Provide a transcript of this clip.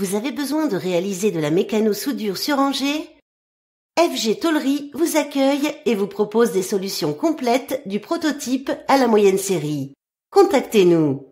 Vous avez besoin de réaliser de la mécano-soudure sur Angers FG Tollery vous accueille et vous propose des solutions complètes du prototype à la moyenne série. Contactez-nous